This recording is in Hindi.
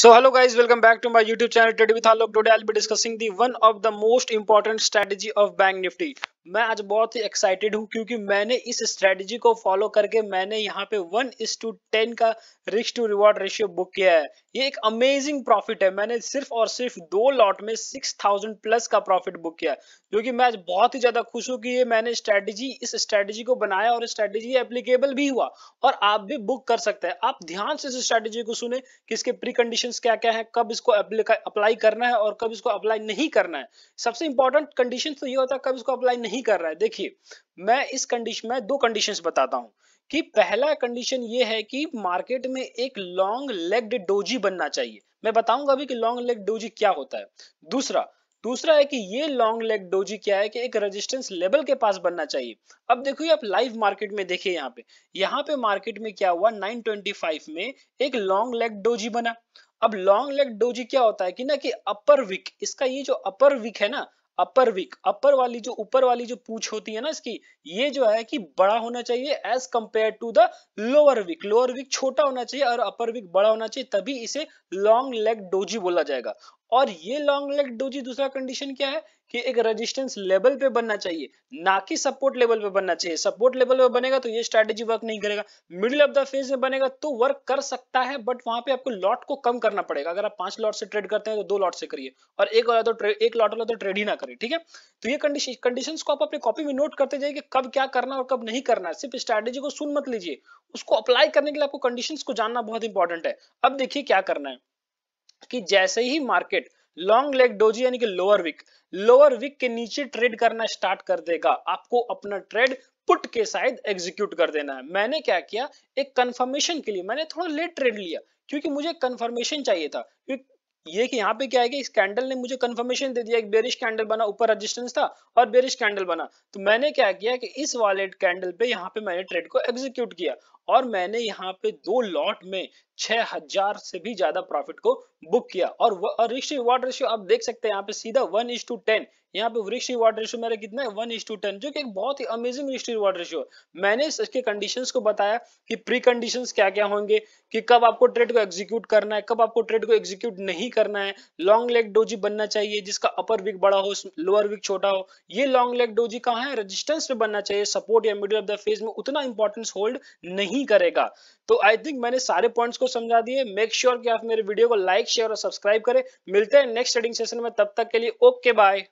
So hello guys welcome back to my youtube channel today with Alok. Today I'll be discussing the one of the most important strategy of bank nifty मैं आज बहुत ही एक्साइटेड हूँ क्योंकि मैंने इस स्ट्रेटजी को फॉलो करके मैंने यहाँ पे वन इस टू टेन का risk to reward ratio book किया है ये एक अमेजिंग प्रॉफिट है मैंने सिर्फ और सिर्फ दो लॉट में सिक्स थाउजेंड प्लस का प्रॉफिट बुक किया जो कि मैं आज बहुत ही ज्यादा खुश हूँ कि ये मैंने स्ट्रेटजी इस स्ट्रेटजी को बनाया और स्ट्रेटजी एप्लीकेबल भी हुआ और आप भी बुक कर सकते हैं आप ध्यान से इस स्ट्रेटजी को सुने कि इसके प्री कंडीशन क्या क्या है कब इसको अप्लाई करना है और कब इसको अप्लाई नहीं करना है सबसे इंपॉर्टेंट कंडीशन तो ये होता है कब इसको अप्लाई नहीं नहीं कर रहा है देखिए मैं इस कंडीशन में दो कंडीशंस बताता हूं कि पहला कंडीशन ये है कि मार्केट में एक लॉन्ग लेग्ड डोजी बनना चाहिए मैं बताऊंगा अभी कि लॉन्ग लेग डोजी क्या होता है दूसरा दूसरा है कि ये लॉन्ग लेग डोजी क्या है कि एक रेजिस्टेंस लेवल के पास बनना चाहिए अब देखो आप लाइव मार्केट में देखिए यहाँ पे यहाँ पे मार्केट में क्या हुआ 925 में एक लॉन्ग लेग डोजी बना अब लॉन्ग लेग डोजी क्या होता है कि ना कि अपर विक इसका ये जो अपर विक है ना अपर विक अपर वाली जो ऊपर वाली जो पूछ होती है ना इसकी ये जो है कि बड़ा होना चाहिए as compare to the lower wick lower wick छोटा होना चाहिए और अपर विक बड़ा होना चाहिए तभी इसे लॉन्ग लेग डोजी बोला जाएगा और ये लॉन्ग लेग डोजी दूसरा कंडीशन क्या है कि एक रेजिस्टेंस लेवल पे बनना चाहिए ना कि सपोर्ट लेवल पे बनना चाहिए सपोर्ट लेवल पे बनेगा तो ये स्ट्रेटेजी वर्क नहीं करेगा मिडिल ऑफ द फेज में बनेगा तो वर्क कर सकता है बट वहां पे आपको लॉट को कम करना पड़ेगा अगर आप पांच लॉट से ट्रेड करते हैं तो दो लॉट से करिए और एक वाला तो एक लॉट वाला तो ट्रेड ही ना करिए ठीक है तो ये कंडीशन को आप अपनी कॉपी में नोट करते जाइए कि कब क्या करना और कब नहीं करना सिर्फ स्ट्रैटेजी को सुन मत लीजिए उसको अप्लाई करने के लिए आपको कंडीशन को जानना बहुत इंपॉर्टेंट है अब देखिए क्या करना है कि जैसे ही मार्केट लॉन्ग लेग डोजी यानी कि लोअर विक लोअर विक के नीचे ट्रेड करना स्टार्ट कर देगा आपको अपना ट्रेड पुट के साइड एग्जीक्यूट कर देना है मैंने क्या किया एक कंफर्मेशन के लिए मैंने थोड़ा लेट ट्रेड लिया क्योंकि मुझे कंफर्मेशन चाहिए था ये कि यहाँ पे क्या है कि इस कैंडल ने मुझे कंफर्मेशन दे दिया एक बेरिश कैंडल बना ऊपर रेजिस्टेंस था और बेरिश कैंडल बना तो मैंने क्या किया कि इस वाले कैंडल पे यहाँ पे मैंने ट्रेड को एग्जीक्यूट किया और मैंने यहाँ पे दो लॉट में 6000 से भी ज्यादा प्रॉफिट को बुक किया और, वृक्ष रिवॉर्ड रेशियो आप देख सकते हैं यहाँ पे सीधा वन इज टू टेन यहाँ पे वृक्ष रिवॉर्ड रेशियो मेरा कितना है वन इज टू टेन जो कि एक बहुत ही अमेजिंग वृक्ष रिवॉर्ड रेशियो मैंने इसके कंडीशंस को बताया कि प्री कंडीशंस क्या क्या होंगे कि कब आपको ट्रेड को एग्जीक्यूट करना है कब आपको ट्रेड को एग्जीक्यूट नहीं करना है लॉन्ग लेग डोजी बनना चाहिए जिसका अपर विक बड़ा हो लोअर विक छोटा हो ये लॉन्ग लेग डोजी कहाँ है रजिस्टेंस पे बनना चाहिए सपोर्ट या मिडिल ऑफ द फेज में उतना इंपॉर्टेंस होल्ड नहीं नहीं करेगा तो आई थिंक मैंने सारे पॉइंट्स को समझा दिए मेक श्योर कि आप मेरे वीडियो को लाइक शेयर और सब्सक्राइब करें मिलते हैं नेक्स्ट स्टडिंग सेशन में तब तक के लिए ओके बाय